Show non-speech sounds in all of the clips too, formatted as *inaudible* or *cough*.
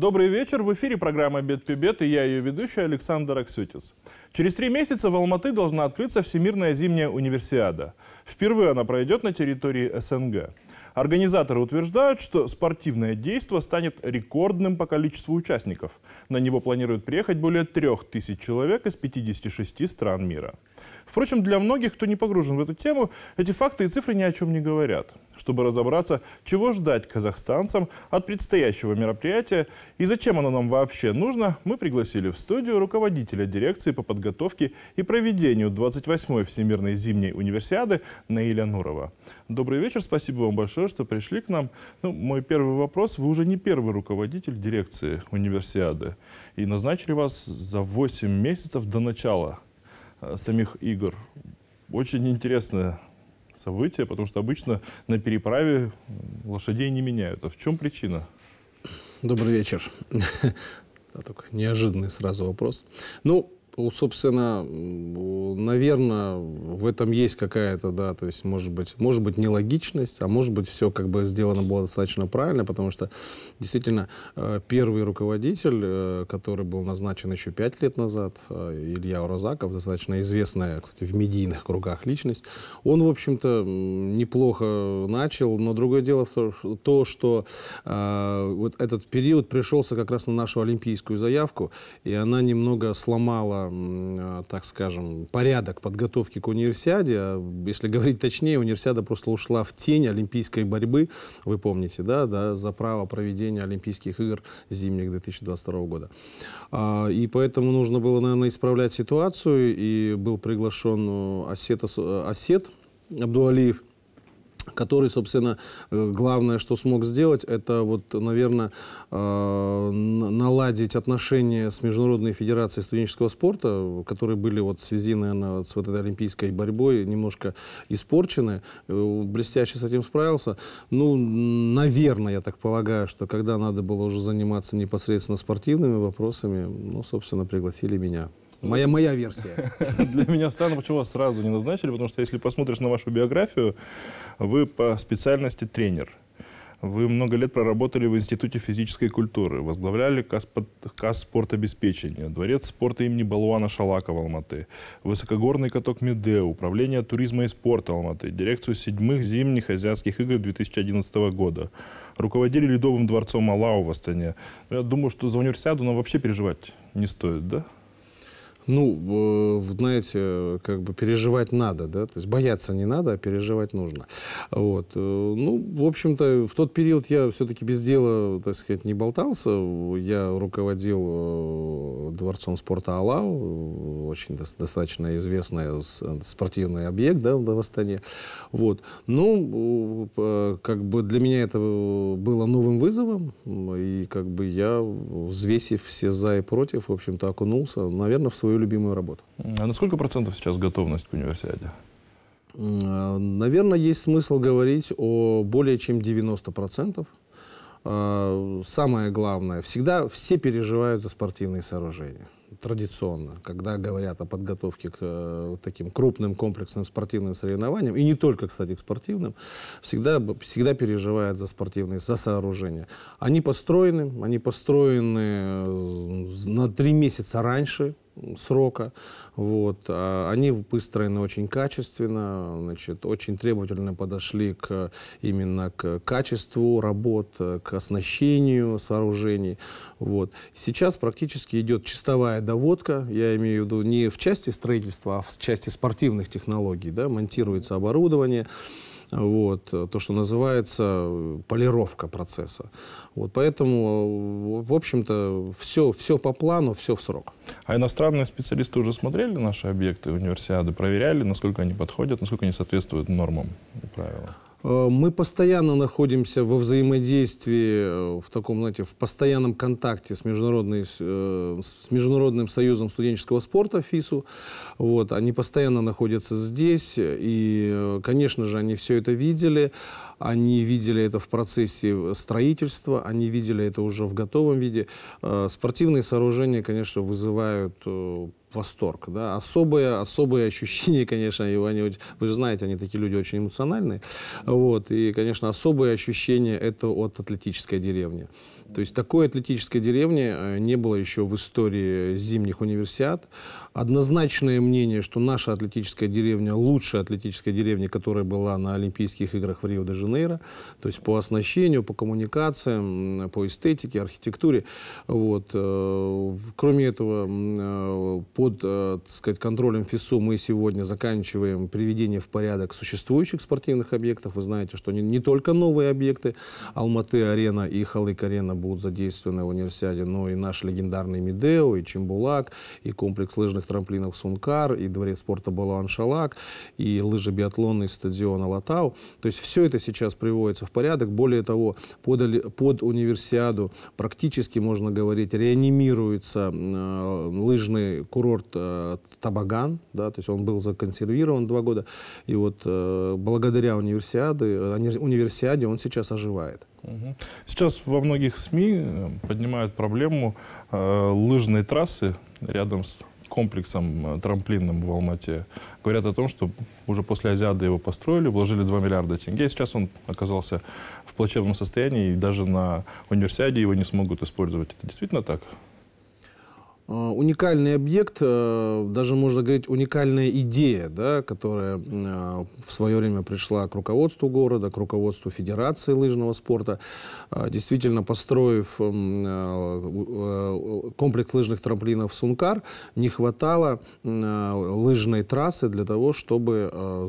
Добрый вечер. В эфире программа Бед «Бедпибет» и я, ее ведущий, Александр Аксютис. Через три месяца в Алматы должна открыться Всемирная зимняя универсиада. Впервые она пройдет на территории СНГ. Организаторы утверждают, что спортивное действие станет рекордным по количеству участников. На него планируют приехать более трех тысяч человек из 56 стран мира. Впрочем, для многих, кто не погружен в эту тему, эти факты и цифры ни о чем не говорят. Чтобы разобраться, чего ждать казахстанцам от предстоящего мероприятия и зачем оно нам вообще нужно, мы пригласили в студию руководителя дирекции по подготовке и проведению 28-й Всемирной зимней универсиады Наиля Нурова. Добрый вечер, спасибо вам большое что пришли к нам. Ну, мой первый вопрос. Вы уже не первый руководитель дирекции универсиады. И назначили вас за 8 месяцев до начала э, самих игр. Очень интересное событие, потому что обычно на переправе лошадей не меняют. А в чем причина? Добрый вечер. *laughs* Такой неожиданный сразу вопрос. Ну, ну, собственно, наверное, в этом есть какая-то, да, то есть, может быть, может быть, нелогичность, а может быть, все как бы сделано было достаточно правильно, потому что, действительно, э, первый руководитель, э, который был назначен еще пять лет назад, э, Илья Уразаков, достаточно известная, кстати, в медийных кругах личность, он, в общем-то, неплохо начал, но другое дело то, что вот этот период пришелся как раз на нашу олимпийскую заявку, и она немного сломала а, так скажем, порядок подготовки к универсиаде. А, если говорить точнее, универсиада просто ушла в тень олимпийской борьбы, вы помните, да, да за право проведения Олимпийских игр зимних 2022 года. А, и поэтому нужно было, наверное, исправлять ситуацию, и был приглашен э, э, Осет, Осет Абдуалиев, который, собственно, э, главное, что смог сделать, это вот, наверное, э, наладить отношения с Международной Федерацией студенческого спорта, которые были вот в связи, наверное, с вот этой олимпийской борьбой немножко испорчены. Э, блестяще с этим справился. Ну, наверное, я так полагаю, что когда надо было уже заниматься непосредственно спортивными вопросами, ну, собственно, пригласили меня. Моя, моя версия. *laughs* Для меня странно, почему вас сразу не назначили, потому что если посмотришь на вашу биографию, вы по специальности тренер. Вы много лет проработали в Институте физической культуры, возглавляли КАС спортобеспечения, дворец спорта имени Балуана Шалакова Алматы, высокогорный каток Медео, управление туризма и спорта Алматы, дирекцию седьмых зимних азиатских игр 2011 года. Руководили Ледовым дворцом Алау в Астане. Я думаю, что за универсиаду нам вообще переживать не стоит, да? ну, э, знаете, э, как бы переживать надо, да, то есть бояться не надо, а переживать нужно. Вот. Э, ну, в общем-то, в тот период я все-таки без дела, так сказать, не болтался. Я руководил дворцом спорта Алау, очень достаточно известный спортивный объект, да, в Астане. Вот. Ну, как бы для меня это было новым вызовом, и как бы я, взвесив все за и против, в общем-то, окунулся, наверное, в свою любимую работу. А на сколько процентов сейчас готовность к универсиаде? А, Наверное, есть смысл говорить о более чем 90 процентов. А, самое главное, всегда все переживают за спортивные сооружения традиционно, когда говорят о подготовке к э, таким крупным комплексным спортивным соревнованиям, и не только, кстати, к спортивным, всегда, всегда переживают за спортивные, за сооружения. Они построены, они построены э, на три месяца раньше, срока. Вот. А они выстроены очень качественно, значит, очень требовательно подошли к, именно к качеству работ, к оснащению сооружений. Вот. Сейчас практически идет чистовая доводка, я имею в виду не в части строительства, а в части спортивных технологий. Да, монтируется оборудование, вот, э, то, что называется э, полировка процесса. Вот, поэтому, э, в общем-то, все, все по плану, все в срок. А иностранные специалисты уже смотрели наши объекты, универсиады, проверяли, насколько они подходят, насколько они соответствуют нормам и правилам? Э, мы постоянно находимся во взаимодействии, э, в таком, знаете, в постоянном контакте с, международной, э, с Международным союзом студенческого спорта ФИСУ. Вот, они постоянно находятся здесь, и, конечно же, они все это видели. Они видели это в процессе строительства, они видели это уже в готовом виде. Спортивные сооружения, конечно, вызывают восторг. Да? Особые, особые ощущения, конечно, его они, вы же знаете, они такие люди очень эмоциональные. Вот, и, конечно, особые ощущения это от атлетической деревни. То есть такой атлетической деревни э, не было еще в истории зимних универсиад. Однозначное мнение, что наша атлетическая деревня лучше атлетической деревни, которая была на Олимпийских играх в Рио-де-Жанейро. То есть по оснащению, по коммуникациям, по эстетике, архитектуре. Вот. Э, кроме этого, э, под, э, так сказать, контролем ФИСУ мы сегодня заканчиваем приведение в порядок существующих спортивных объектов. Вы знаете, что не, не только новые объекты Алматы-арена и Халык-арена будут задействованы в универсиаде, но и наш легендарный Медео, и Чембулак, и комплекс лыжных трамплинов Сункар, и дворец спорта Балуан-Шалак, и лыжебиатлонный стадион Алатау. То есть все это сейчас приводится в порядок. Более того, под, под универсиаду практически, можно говорить, реанимируется э, лыжный курорт курорт э, Табаган, да, то есть он был законсервирован два года, и вот э, благодаря универсиаде, э, универсиаде он сейчас оживает. Сейчас во многих СМИ э, поднимают проблему э, лыжной трассы рядом с комплексом э, трамплинным в Алмате. Говорят о том, что уже после Азиады его построили, вложили 2 миллиарда тенге. Сейчас он оказался в плачевном состоянии, и даже на универсиаде его не смогут использовать. Это действительно так? Э, уникальный объект, э, даже можно говорить уникальная идея, да, которая э, в свое время пришла к руководству города, к руководству Федерации лыжного спорта, действительно построив комплекс лыжных трамплинов Сункар, не хватало лыжной трассы для того, чтобы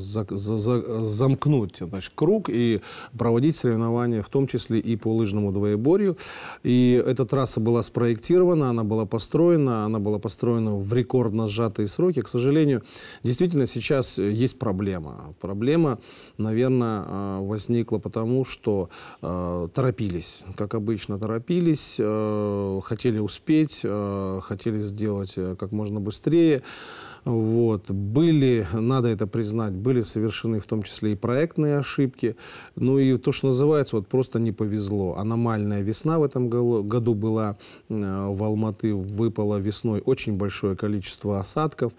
замкнуть значит, круг и проводить соревнования, в том числе и по лыжному двоеборью. И эта трасса была спроектирована, она была построена, сделана, она была построена в рекордно сжатые сроки. К сожалению, действительно сейчас э, есть проблема. Проблема, наверное, э, возникла потому, что э, торопились, как обычно, торопились, э, хотели успеть, э, хотели сделать э, как можно быстрее. Вот. Были, надо это признать, были совершены в том числе и проектные ошибки. Ну и то, что называется, вот просто не повезло. Аномальная весна в этом году была э, в Алматы, выпало весной очень большое количество осадков.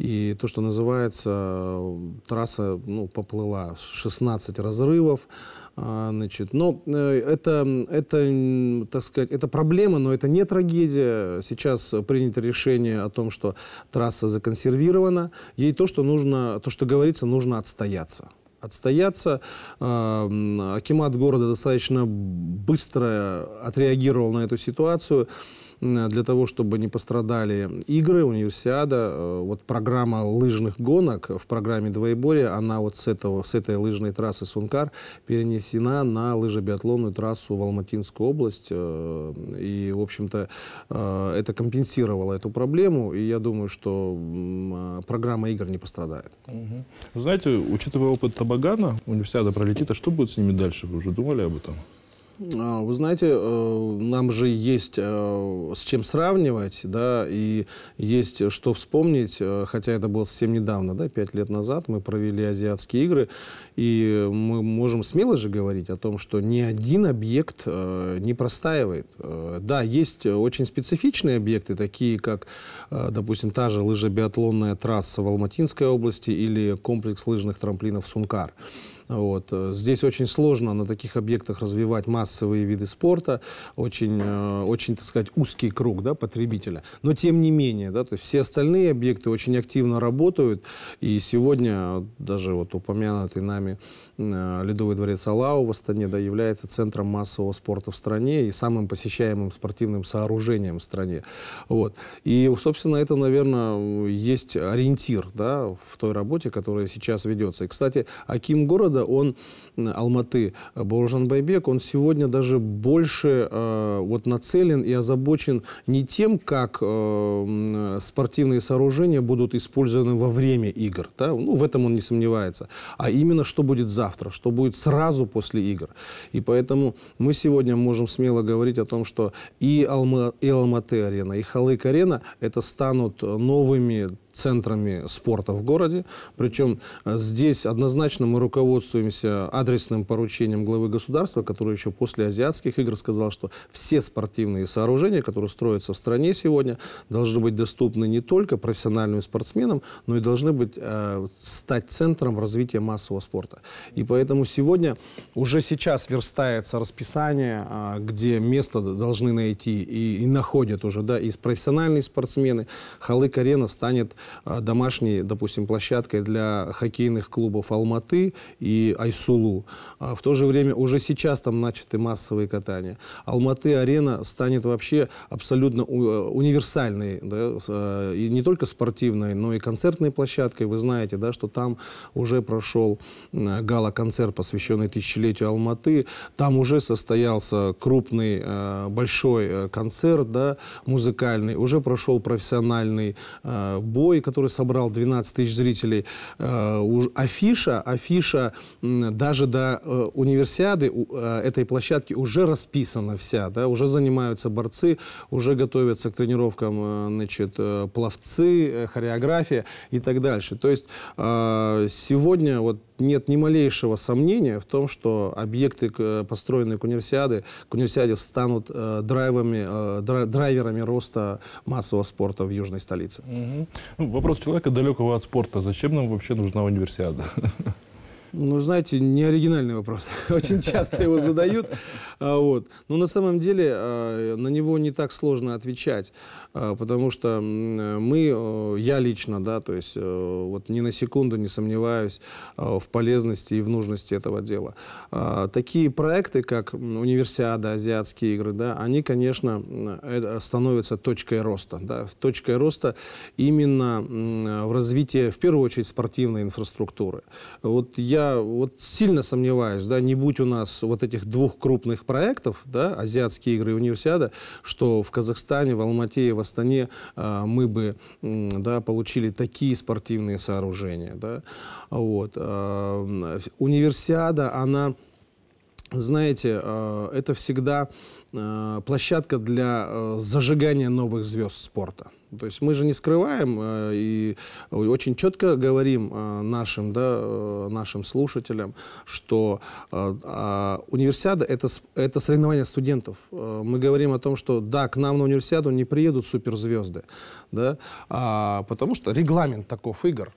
И то, что называется, э, трасса ну, поплыла. 16 разрывов. А, значит, но э, это, это, так сказать, это проблема, но это не трагедия. Сейчас принято решение о том, что трасса законсервирована. Ей то, что нужно, то, что говорится, нужно отстояться отстояться. А, Акимат города достаточно быстро отреагировал на эту ситуацию. Э, для того, чтобы не пострадали игры, универсиада, э, вот программа лыжных гонок в программе двоеборья, она вот с, этого, с этой лыжной трассы Сункар перенесена на лыжебиатлонную трассу в Алматинскую область. Э, и, в общем-то, это компенсировало эту проблему, и я думаю, что программа игр не пострадает. Угу. знаете, учитывая опыт Табагана, универсиада пролетит, а что будет с ними дальше? Вы уже думали об этом? А, вы знаете, э, нам же есть э, с чем сравнивать, да, и есть э, что вспомнить, хотя это было совсем недавно, да, пять лет назад мы провели азиатские игры, и мы можем смело же говорить о том, что ни один объект не простаивает. Да, есть очень специфичные объекты, такие как, допустим, та же лыжебиатлонная трасса в Алматинской области или комплекс лыжных трамплинов «Сункар». Вот. Здесь очень сложно на таких объектах развивать массовые виды спорта, очень, э, очень так сказать, узкий круг да, потребителя. Но тем не менее, да, то есть все остальные объекты очень активно работают, и сегодня даже вот упомянутый нами э, Ледовый дворец Алау в Астане да, является центром массового спорта в стране и самым посещаемым спортивным сооружением в стране. Вот. И, собственно, это, наверное, есть ориентир да, в той работе, которая сейчас ведется. И, кстати, Аким города города, он, э, Алматы, э, Бауржан Байбек, он сегодня даже больше э, вот нацелен и озабочен не тем, как спортивные сооружения будут использованы во время игр, да? ну, в этом он не сомневается, а именно, что будет завтра, что будет сразу после игр. И поэтому мы сегодня можем смело говорить о том, что и, Алма, и Алматы-арена, и Халык-арена, это станут новыми центрами спорта в городе. Причем э, здесь однозначно мы руководствуемся адресным поручением главы государства, который еще после азиатских игр сказал, что все спортивные сооружения, которые строятся в стране сегодня, должны быть доступны не только профессиональным спортсменам, но и должны быть, э, стать центром развития массового спорта. И поэтому сегодня уже сейчас верстается расписание, э, где место должны найти и, и находят уже, да, и профессиональные спортсмены. Халык-арена станет Э, домашней, допустим, площадкой для хоккейных клубов Алматы и Айсулу. А в то же время уже сейчас там начаты массовые катания. Алматы-арена станет вообще абсолютно э, универсальной, да, э, и не только спортивной, но и концертной площадкой. Вы знаете, да, что там уже прошел гала-концерт, посвященный тысячелетию Алматы. Там уже состоялся крупный, большой концерт да, музыкальный. Уже прошел профессиональный бой Зои, который собрал 12 тысяч зрителей, э, афиша, афиша даже до э, универсиады э, этой площадки уже расписана вся, да, уже занимаются борцы, уже готовятся к тренировкам, значит, пловцы, хореография и так дальше. То есть сегодня вот нет ни малейшего сомнения в том, что объекты, построенные к универсиаде, к универсиаде станут драйвами, драйверами роста массового спорта в южной столице. Угу. Вопрос человека, далекого от спорта. Зачем нам вообще нужна универсиада? *laughs* Ну, знаете, не оригинальный вопрос. *laughs* Очень часто его задают. А, вот. Но на самом деле а, на него не так сложно отвечать, а, потому что мы, э, я лично, да, то есть э, вот ни на секунду не сомневаюсь в полезности и в нужности этого дела. Такие проекты, как Универсиада, Азиатские игры, да, они, конечно, э, становятся точкой роста. Да, точкой роста именно в развитии, в первую очередь, спортивной инфраструктуры. Вот я я вот сильно сомневаюсь, да, не будь у нас вот этих двух крупных проектов, да, Азиатские игры и Универсиада, что в Казахстане, в Алмате и в Астане э, мы бы, э, да, получили такие спортивные сооружения, да, вот. Э, универсиада, она, знаете, э, это всегда э, площадка для э, зажигания новых звезд спорта. То есть мы же не скрываем э, и очень четко говорим э, нашим, да, э, нашим слушателям, что а, универсиада это, – это соревнование студентов. Мы говорим о том, что да, к нам на универсиаду не приедут суперзвезды, да, а, потому что регламент таков игр.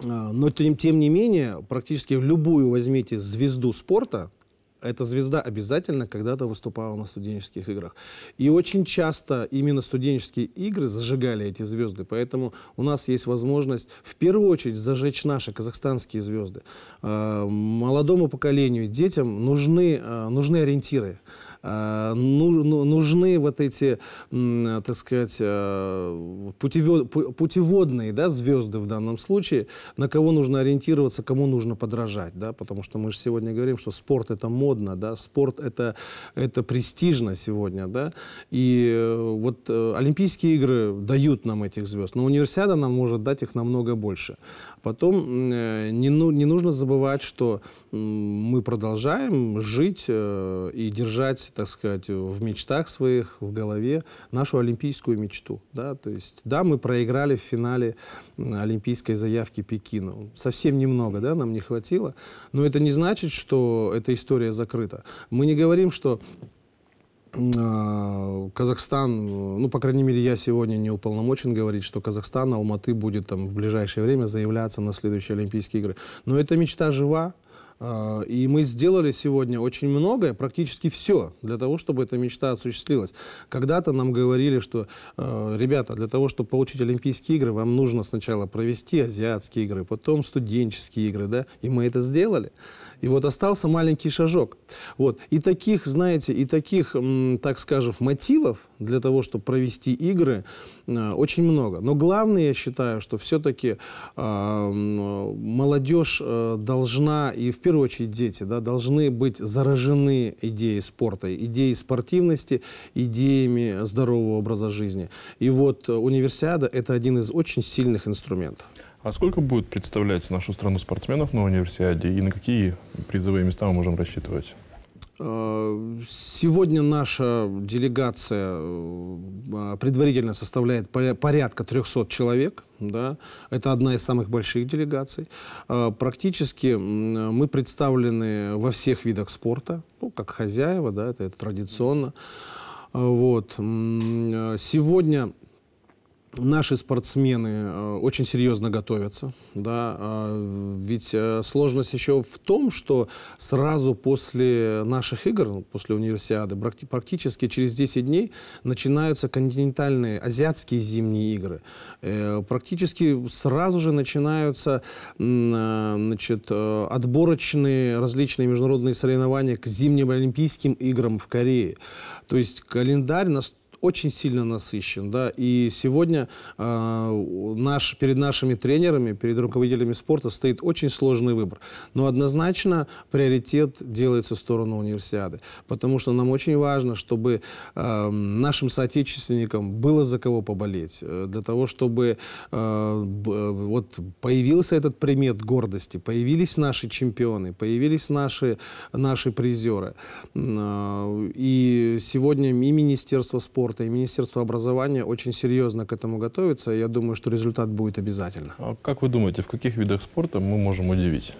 Но тем, тем не менее, практически в любую возьмите звезду спорта – эта звезда обязательно когда-то выступала на студенческих играх. И очень часто именно студенческие игры зажигали эти звезды, поэтому у нас есть возможность в первую очередь зажечь наши казахстанские звезды. А, молодому поколению, детям нужны, а, нужны ориентиры. Э, ну, ну, нужны вот эти, так сказать, э, путеводные да, звезды в данном случае, на кого нужно ориентироваться, кому нужно подражать, да, потому что мы же сегодня говорим, что спорт это модно, да, спорт это, это престижно сегодня, да, и э, вот Олимпийские игры дают нам этих звезд, но универсиада нам может дать их намного больше. Потом не, ну, не нужно забывать, что мы продолжаем жить и держать воплощать, так сказать, в мечтах своих, в голове нашу олимпийскую мечту. Да? То есть, да, мы проиграли в финале олимпийской заявки Пекину. Совсем немного да, нам не хватило, но это не значит, что эта история закрыта. Мы не говорим, что а, Казахстан, ну, по крайней мере, я сегодня не уполномочен говорить, что Казахстан, Алматы будет там в ближайшее время заявляться на следующие Олимпийские игры. Но эта мечта жива, а, и мы сделали сегодня очень многое, практически все, для того, чтобы эта мечта осуществилась. Когда-то нам говорили, что, а, ребята, для того, чтобы получить Олимпийские игры, вам нужно сначала провести азиатские игры, потом студенческие игры, да, и мы это сделали. И вот остался маленький шажок. Вот. И таких, знаете, и таких, так скажем, мотивов для того, чтобы провести игры, э, очень много. Но главное, я считаю, что все-таки а, э, молодежь должна, и в первую очередь дети, да, должны быть заражены идеей спорта, идеей спортивности, идеями здорового образа жизни. И вот э, универсиада – это один из очень сильных инструментов. А сколько будет представлять нашу страну спортсменов на универсиаде и на какие призовые места мы можем рассчитывать? Э, сегодня наша делегация э, предварительно составляет порядка 300 человек. Да? Это одна из самых больших делегаций. Э, практически мы представлены во всех видах спорта, ну, как хозяева, да, это, это традиционно. Вот. Сегодня Наши спортсмены э, очень серьезно готовятся, да, а, ведь э, сложность еще в том, что сразу после наших игр, ну, после универсиады, практически через 10 дней начинаются континентальные азиатские зимние игры. Э, практически сразу же начинаются значит, отборочные различные международные соревнования к зимним Олимпийским играм в Корее. То есть календарь настолько очень сильно насыщен, да, и сегодня э, наш, перед нашими тренерами, перед руководителями спорта стоит очень сложный выбор. Но однозначно приоритет делается в сторону универсиады, потому что нам очень важно, чтобы э, нашим соотечественникам было за кого поболеть, э, для того, чтобы э, вот появился этот примет гордости, появились наши чемпионы, появились наши, наши призеры. Э, и сегодня и Министерство спорта, спорта и Министерство образования очень серьезно к этому готовится. я думаю, что результат будет обязательно. А как вы думаете, в каких видах спорта мы можем удивить?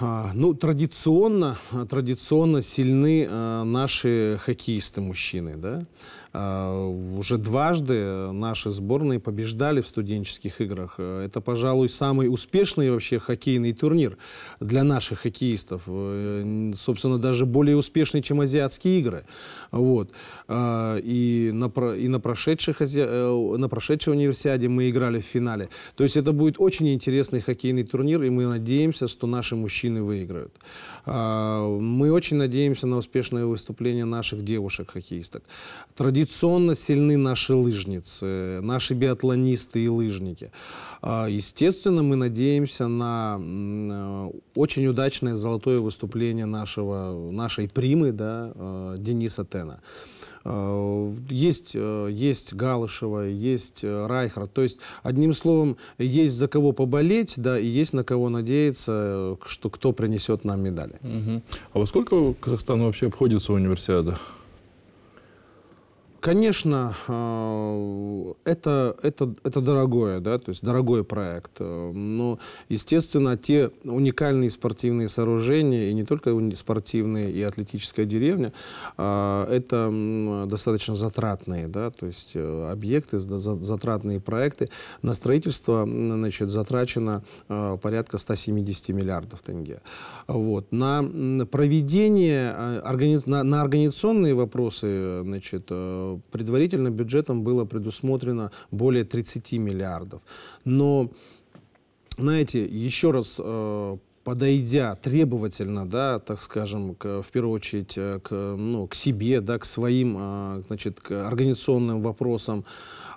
А, ну, традиционно, традиционно сильны а, наши хоккеисты-мужчины, да. А, уже дважды наши сборные побеждали в студенческих играх. Э, это, пожалуй, самый успешный вообще хоккейный турнир для наших хоккеистов. Э, собственно, даже более успешный, чем азиатские игры. Вот. И на, и на, прошедших, э, на прошедшей универсиаде мы играли в финале. То есть это будет очень интересный хоккейный турнир, и мы надеемся, что наши мужчины мужчины выиграют. А, мы очень надеемся на успешное выступление наших девушек-хоккеисток. Традиционно сильны наши лыжницы, наши биатлонисты и лыжники. А, естественно, мы надеемся на очень удачное золотое выступление нашего, нашей примы да, э, Дениса Тена. Э, есть, э, есть Галышева, есть э, Райхард. То есть, одним словом, есть за кого поболеть, да, и есть на кого надеяться, что кто принесет нам медали. Угу. А во сколько Казахстан вообще обходится универсиада? Конечно, э, это, это, это дорогое, да, то есть дорогой проект. Э, но, естественно, те уникальные спортивные сооружения, и не только спортивные, и атлетическая деревня, а, это достаточно затратные, да, то есть э, объекты, затратные проекты. На строительство, значит, затрачено порядка 170 миллиардов тенге. Вот. На проведение, на организационные вопросы, значит, предварительно бюджетом было предусмотрено более 30 миллиардов. Но, знаете, еще раз э, подойдя требовательно, да, так скажем, к, в первую очередь э, к, ну, к себе, да, к своим э, значит, к организационным вопросам,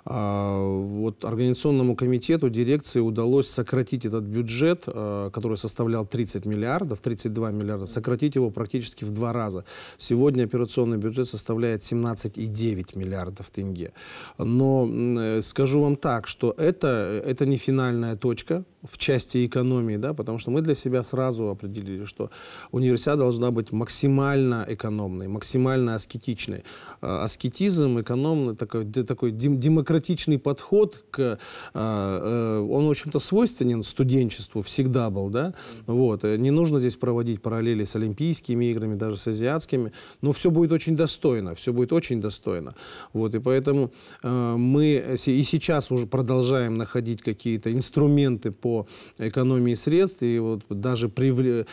а, вот организационному комитету дирекции удалось сократить этот бюджет, а, который составлял 30 миллиардов, 32 миллиарда, сократить его практически в два раза. Сегодня операционный бюджет составляет 17,9 миллиардов тенге. Но э, скажу вам так, что это, э, это не финальная точка, в части экономии, да, потому что мы для себя сразу определили, что универсиада должна быть максимально экономной, максимально аскетичной. А, аскетизм, экономный, такой, такой демократичный подход, к, а, э, он, в общем-то, свойственен студенчеству, всегда был, да, вот, э, не нужно здесь проводить параллели с Олимпийскими играми, даже с азиатскими, но все будет очень достойно, все будет очень достойно, вот, и поэтому э, мы и сейчас уже продолжаем находить какие-то инструменты по экономии средств. И вот даже э,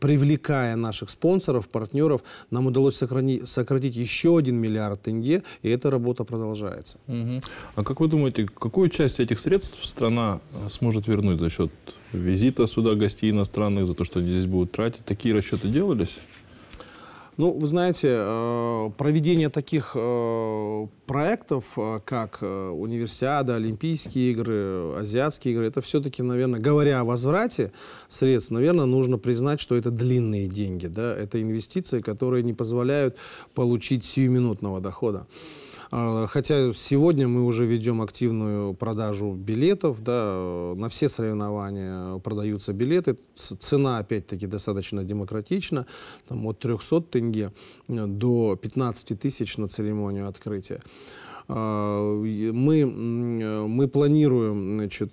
привлекая наших спонсоров, партнеров, нам удалось сохранить, сократить еще один миллиард тенге, и эта работа продолжается. Угу. А как вы думаете, какую часть этих средств страна э, сможет вернуть за счет визита сюда гостей иностранных, за то, что они здесь будут тратить? Такие расчеты делались? Ну, вы знаете, э, проведение таких э, проектов, э, как Универсиада, Олимпийские игры, Азиатские игры, это все-таки, наверное, говоря о возврате средств, наверное, нужно признать, что это длинные деньги, да, это инвестиции, которые не позволяют получить сиюминутного дохода. А, хотя сегодня мы уже ведем активную продажу билетов, да, э, на все соревнования продаются билеты, цена, опять-таки, достаточно демократична, там, от 300 тенге э, до 15 тысяч на церемонию открытия. А, мы, э, мы планируем значит,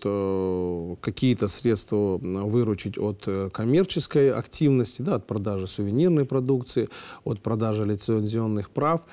какие-то средства выручить от коммерческой активности, да, от продажи сувенирной продукции, от продажи лицензионных прав.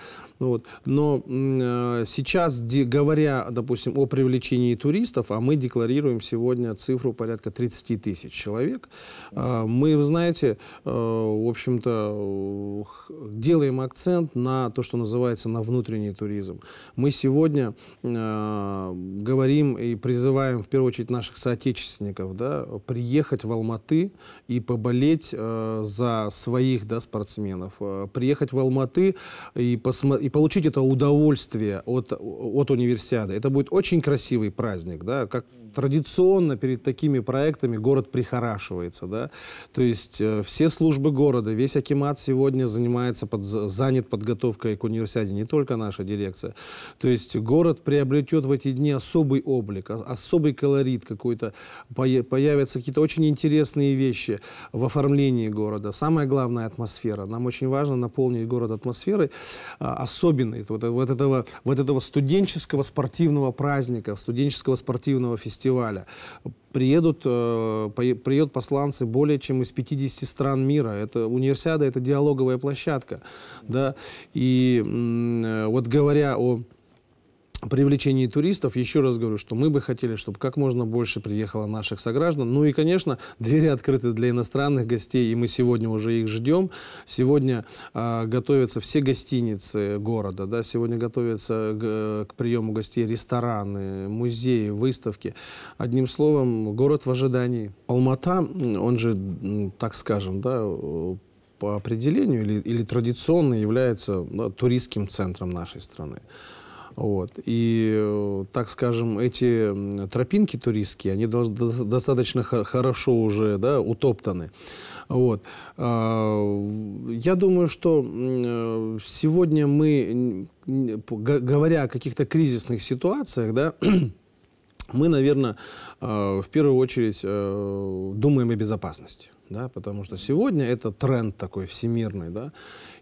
Ну вот. Но э, сейчас, говоря, допустим, о привлечении туристов, а мы декларируем сегодня цифру порядка 30 тысяч человек, а, мы, вы знаете, э, в общем-то, делаем акцент на то, что называется на внутренний туризм. Мы сегодня э, говорим и призываем, в первую очередь, наших соотечественников да, приехать в Алматы и поболеть за своих да, спортсменов, приехать в Алматы и, посмотреть получить это удовольствие от, от универсиады. Это будет очень красивый праздник, да, как, традиционно перед такими проектами город прихорашивается, да, то есть э, все службы города, весь Акимат сегодня занимается, под, занят подготовкой к универсиаде, не только наша дирекция, то есть город приобретет в эти дни особый облик, особый колорит какой-то, появятся какие-то очень интересные вещи в оформлении города, самое главное атмосфера, нам очень важно наполнить город атмосферой, а, особенной вот, вот, этого, вот этого студенческого спортивного праздника, студенческого спортивного фестиваля, фестиваля приедут, э, приедут посланцы более чем из 50 стран мира. Это универсиада, это диалоговая площадка. Да? И э, вот говоря о привлечении туристов, еще раз говорю, что мы бы хотели, чтобы как можно больше приехало наших сограждан. Ну и, конечно, двери открыты для иностранных гостей, и мы сегодня уже их ждем. Сегодня э, готовятся все гостиницы города, да, сегодня готовятся к, э, к приему гостей рестораны, музеи, выставки. Одним словом, город в ожидании. Алмата, он же, так скажем, да, э, по определению или, или традиционно является да, туристским центром нашей страны. Вот. И, так скажем, эти тропинки туристские, они достаточно хорошо уже да, утоптаны. Вот. А, я думаю, что э, сегодня мы, говоря о каких-то кризисных ситуациях, да, *clears throat* мы, наверное, Э, в первую очередь э, думаем о безопасности. Да, потому что сегодня это тренд такой всемирный, да,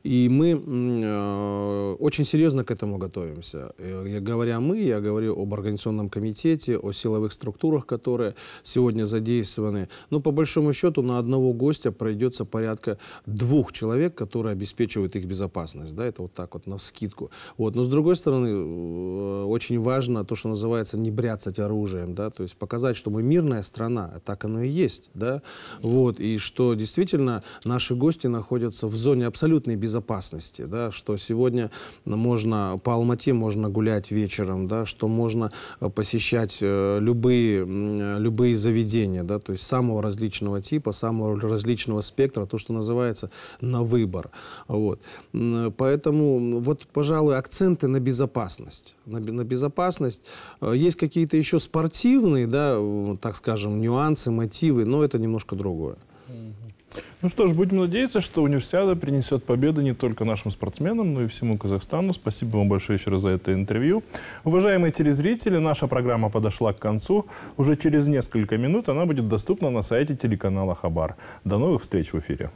и мы э, очень серьезно к этому готовимся. Я говоря мы, я говорю об организационном комитете, о силовых структурах, которые сегодня задействованы. Но по большому счету на одного гостя пройдется порядка двух человек, которые обеспечивают их безопасность. Да, это вот так вот на скидку. Вот. Но с другой стороны, очень важно то, что называется не бряцать оружием, да, то есть показать сказать, что мы мирная страна, а так оно и есть, да, вот, и что действительно наши гости находятся в зоне абсолютной безопасности, да, что сегодня можно по Алмате можно гулять вечером, да, что можно э, посещать э, любые, э, любые заведения, да, то есть самого различного типа, самого различного спектра, то, что называется на выбор, вот. Поэтому вот, пожалуй, акценты на безопасность, на, на безопасность. Есть какие-то еще спортивные, да, так скажем, нюансы, мотивы, но это немножко другое. Ну что ж, будем надеяться, что универсиада принесет победы не только нашим спортсменам, но и всему Казахстану. Спасибо вам большое еще раз за это интервью. Уважаемые телезрители, наша программа подошла к концу. Уже через несколько минут она будет доступна на сайте телеканала «Хабар». До новых встреч в эфире.